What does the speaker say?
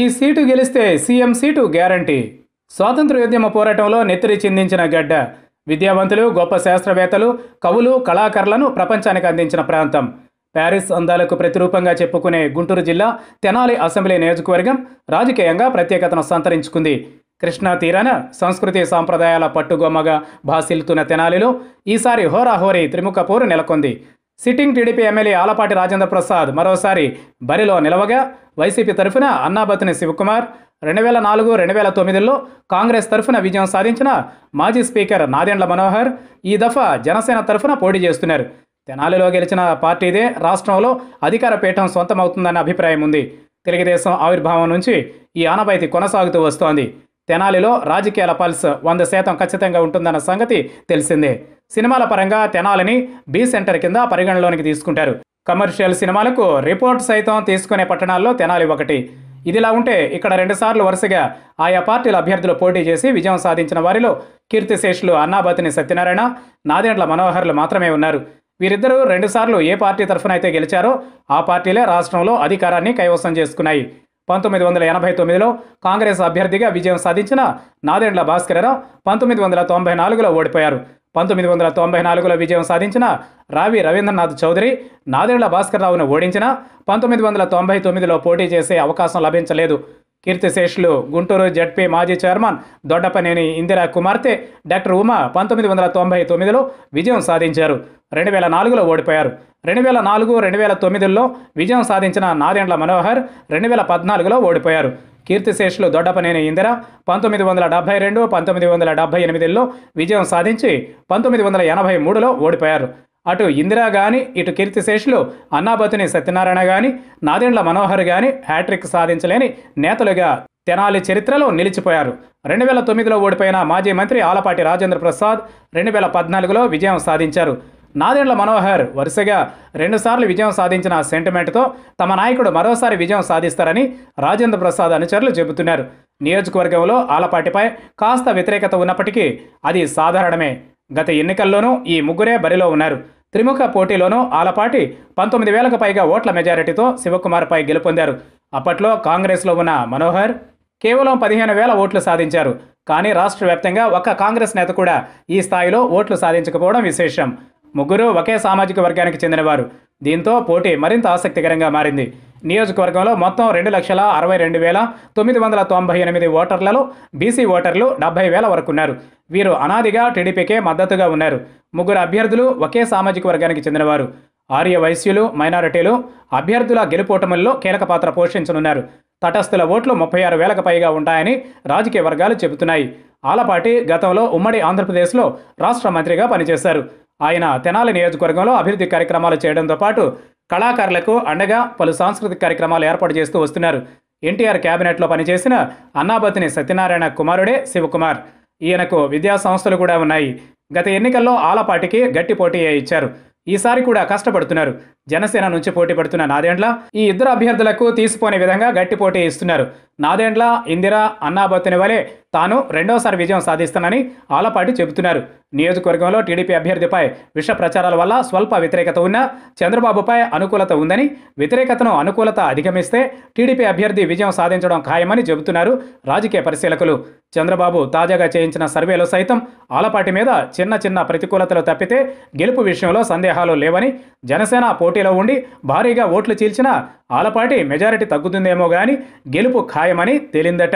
ఈ సీటు గెలిస్తే CM seat guarantee స్వాతంత్ర ఉద్యమ పోరాటంలో నెత్తిరి చెందించిన గడ్డ విద్యావంతులు గొప్ప శాస్త్రవేత్తలు కవులు కళాకారులను ప్రపంచానికి అందించిన ప్రాంతం ప్యారిస్ అందాలకు ప్రతిరూపంగా చెప్పుకునే గుంటూరు జిల్లా తెనాలి అసెంబ్లీ నియోజకవర్గం రాజకీయంగా ప్రత్యేకతను సంతరించుకుంది కృష్ణా తీరాన సంస్కృతి సాంప్రదాయాల పట్టుగొమ్మగా భాసిల్తున్న తెనాలిలో ఈసారి హోరాహోరీ త్రిముఖ పోరు నెలకొంది sitting TDP MLA Alapati Rajendra Prasad మరోసారి బరిలో నిలవగా వైసీపీ తరఫున అన్నాబతిని శివకుమార్ రెండు వేల నాలుగు రెండు వేల తొమ్మిదిలో కాంగ్రెస్ తరఫున విజయం సాధించిన మాజీ స్పీకర్ నాదెండ్ల మనోహర్ ఈ దఫా జనసేన తరఫున పోటీ చేస్తున్నారు తెనాలిలో గెలిచిన పార్టీదే రాష్ట్రంలో అధికార పీఠం సొంతమవుతుందన్న అభిప్రాయం ఉంది తెలుగుదేశం ఆవిర్భావం నుంచి ఈ ఆనవాయితీ కొనసాగుతూ వస్తోంది తెనాలిలో రాజకీయాల పల్స్ వంద శాతం ఖచ్చితంగా ఉంటుందన్న సంగతి తెలిసిందే సినిమాల పరంగా తెనాలిని బీ సెంటర్ కింద పరిగణలోనికి తీసుకుంటారు కమర్షియల్ సినిమాలకు రిపోర్ట్ సైతం తీసుకునే పట్టణాల్లో తెనాలి ఒకటి ఇదిలా ఉంటే ఇక్కడ రెండుసార్లు వరుసగా ఆయా పార్టీల అభ్యర్థులు పోటీ చేసి విజయం సాధించిన వారిలో కీర్తిశేషులు అన్నాబతిని సత్యనారాయణ నాదేండ్ల మనోహర్లు మాత్రమే ఉన్నారు వీరిద్దరూ రెండుసార్లు ఏ పార్టీ తరఫున అయితే గెలిచారో ఆ పార్టీలే రాష్ట్రంలో అధికారాన్ని కైవసం చేసుకున్నాయి పంతొమ్మిది వందల ఎనభై తొమ్మిదిలో కాంగ్రెస్ అభ్యర్థిగా విజయం సాధించిన నాదేండ్ల భాస్కరరావు పంతొమ్మిది వందల తొంభై నాలుగులో ఓడిపోయారు పంతొమ్మిది వందల తొంభై నాలుగులో విజయం సాధించిన రావి రవీంద్రనాథ్ చౌదరి నాదెండ్ల భాస్కర్రావును ఓడించిన పంతొమ్మిది వందల తొంభై తొమ్మిదిలో పోటీ చేసే అవకాశం లభించలేదు కీర్తిశేషులు గుంటూరు జడ్పీ మాజీ చైర్మన్ దొడ్డపనేని ఇందిరా కుమార్తె డాక్టర్ ఉమా పంతొమ్మిది వందల తొంభై తొమ్మిదిలో విజయం సాధించారు రెండు వేల నాలుగులో ఓడిపోయారు రెండు వేల నాలుగు రెండు వేల తొమ్మిదిలో విజయం సాధించిన నాదెండ్ల మనోహర్ రెండు వేల పద్నాలుగులో ఓడిపోయారు కీర్తిశేషులు దొడ్డపనేని ఇందిర పంతొమ్మిది వందల డెబ్బై రెండు పంతొమ్మిది వందల డెబ్బై ఎనిమిదిలో విజయం సాధించి పంతొమ్మిది వందల ఎనభై మూడులో ఓడిపోయారు అటు ఇందిరా గాని ఇటు కీర్తిశేషులు అన్నాబతిని సత్యనారాయణ గాని నాదెండ్ల మనోహర్ గాని హ్యాట్రిక్ సాధించలేని నేతలుగా తెనాలి చరిత్రలో నిలిచిపోయారు రెండు వేల తొమ్మిదిలో ఓడిపోయిన మాజీ మంత్రి ఆలపాటి రాజేంద్ర ప్రసాద్ రెండు వేల పద్నాలుగులో విజయం సాధించారు నాదెండ్ల మనోహర్ వరుసగా రెండుసార్లు విజయం సాధించిన సెంటిమెంట్తో తమ నాయకుడు మరోసారి విజయం సాధిస్తారని రాజేంద్ర ప్రసాద్ అనుచరులు చెబుతున్నారు నియోజకవర్గంలో ఆలపాటిపై కాస్త వ్యతిరేకత ఉన్నప్పటికీ అది సాధారణమే గత ఎన్నికల్లోనూ ఈ ముగ్గురే బరిలో ఉన్నారు త్రిముఖ పోటీలోనూ ఆలపాటి పంతొమ్మిది వేలకు పైగా ఓట్ల మెజారిటీతో శివకుమార్పై గెలుపొందారు అప్పట్లో కాంగ్రెస్లో ఉన్న మనోహర్ కేవలం పదిహేను వేల ఓట్లు సాధించారు కానీ రాష్ట్ర వ్యాప్తంగా ఒక్క కాంగ్రెస్ నేత కూడా ఈ స్థాయిలో ఓట్లు సాధించకపోవడం విశేషం ముగ్గురు ఒకే సామాజిక వర్గానికి చెందినవారు దీంతో పోటీ మరింత ఆసక్తికరంగా మారింది నియోజకవర్గంలో మొత్తం రెండు లక్షల అరవై రెండు వేల తొమ్మిది వందల తొంభై ఎనిమిది ఓటర్లలో బీసీ ఓటర్లు డెబ్బై వేల వరకున్నారు వీరు అనాదిగా టీడీపీకే మద్దతుగా ఉన్నారు ముగ్గురు అభ్యర్థులు ఒకే సామాజిక వర్గానికి చెందినవారు ఆర్య వైశ్యులు మైనారిటీలు అభ్యర్థుల గెలుపోటముల్లో కీలక పాత్ర పోషించనున్నారు తటస్థుల ఓట్లు ముప్పై ఆరు వేలకు పైగా ఉంటాయని రాజకీయ వర్గాలు చెబుతున్నాయి ఆలపాటి గతంలో ఉమ్మడి ఆంధ్రప్రదేశ్లో రాష్ట్ర మంత్రిగా పనిచేశారు ఆయన తెనాలి నియోజకవర్గంలో అభివృద్ధి కార్యక్రమాలు చేయడంతో పాటు కళాకారులకు అండగా పలు సాంస్కృతిక కార్యక్రమాలు ఏర్పాటు చేస్తూ వస్తున్నారు ఎన్టీఆర్ కేబినెట్లో పనిచేసిన అన్నాబతిని సత్యనారాయణ కుమారుడే శివకుమార్ ఈయనకు విద్యా సంస్థలు కూడా ఉన్నాయి గత ఎన్నికల్లో ఆలపాటికి గట్టి పోటీ ఇచ్చారు ఈసారి కూడా కష్టపడుతున్నారు జనసేన నుంచి పోటీ పడుతున్న నాదేండ్ల ఈ ఇద్దరు అభ్యర్థులకు తీసిపోనే విధంగా గట్టి పోటీ ఇస్తున్నారు నాదేండ్ల ఇందిరా అన్నా వలె తాను రెండోసారి విజయం సాధిస్తానని ఆలపాటి చెబుతున్నారు నియోజకవర్గంలో టీడీపీ అభ్యర్థిపై విష ప్రచారాల వల్ల స్వల్ప వ్యతిరేకత ఉన్నా చంద్రబాబుపై అనుకూలత ఉందని వ్యతిరేకతను అనుకూలత అధిగమిస్తే టీడీపీ అభ్యర్థి విజయం సాధించడం ఖాయమని చెబుతున్నారు రాజకీయ పరిశీలకులు చంద్రబాబు తాజాగా చేయించిన సర్వేలో సైతం ఆలపాటి మీద చిన్న చిన్న ప్రతికూలతలు తప్పితే గెలుపు విషయంలో సందేహాలు లేవని జనసేన పోటీలో ఉండి భారీగా ఓట్లు చీల్చినా ఆలపాటి మెజారిటీ తగ్గుతుందేమో కానీ గెలుపు ఖాయం ఖాయమని తేలిందట